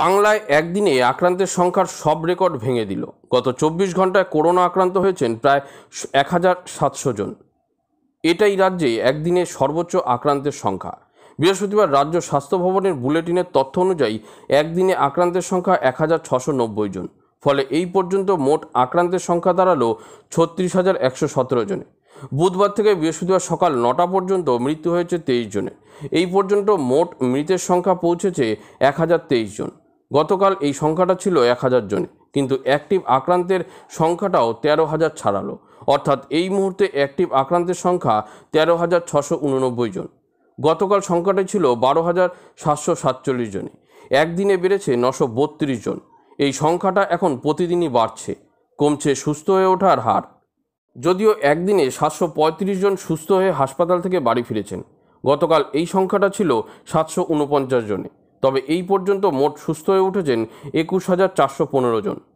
বাংলায় একদিনে আক্রান্তের সংখ্যার সব রেকর্ড ভেঙে দিল গত চব্বিশ ঘন্টায় করোনা আক্রান্ত হয়েছেন প্রায় এক হাজার সাতশো জন এটাই রাজ্যে একদিনে সর্বোচ্চ আক্রান্তের সংখ্যা বৃহস্পতিবার রাজ্য স্বাস্থ্য ভবনের বুলেটিনের তথ্য অনুযায়ী একদিনে আক্রান্তের সংখ্যা এক হাজার ছশো নব্বই জন ফলে এই পর্যন্ত মোট আক্রান্তের সংখ্যা দাঁড়ালো ছত্রিশ হাজার একশো সতেরো জনে বুধবার থেকে বৃহস্পতিবার সকাল নটা পর্যন্ত মৃত্যু হয়েছে তেইশ জনের এই পর্যন্ত মোট মৃতের সংখ্যা পৌঁছেছে এক হাজার তেইশ জন গতকাল এই সংখ্যাটা ছিল এক হাজার জনে কিন্তু অ্যাক্টিভ আক্রান্তের সংখ্যাটাও তেরো হাজার ছাড়ালো অর্থাৎ এই মুহূর্তে অ্যাক্টিভ আক্রান্তের সংখ্যা তেরো হাজার ছশো উননব্বই জন গতকাল সংখ্যাটা ছিল বারো হাজার সাতশো সাতচল্লিশ জনে একদিনে বেড়েছে নশো বত্রিশ জন এই সংখ্যাটা এখন প্রতিদিনই বাড়ছে কমছে সুস্থ হয়ে ওঠার হার যদিও একদিনে সাতশো পঁয়ত্রিশ জন সুস্থ হয়ে হাসপাতাল থেকে বাড়ি ফিরেছেন গতকাল এই সংখ্যাটা ছিল সাতশো উনপঞ্চাশ জনে তবে এই পর্যন্ত মোট সুস্থ হয়ে উঠেছেন একুশ হাজার চারশো পনেরো জন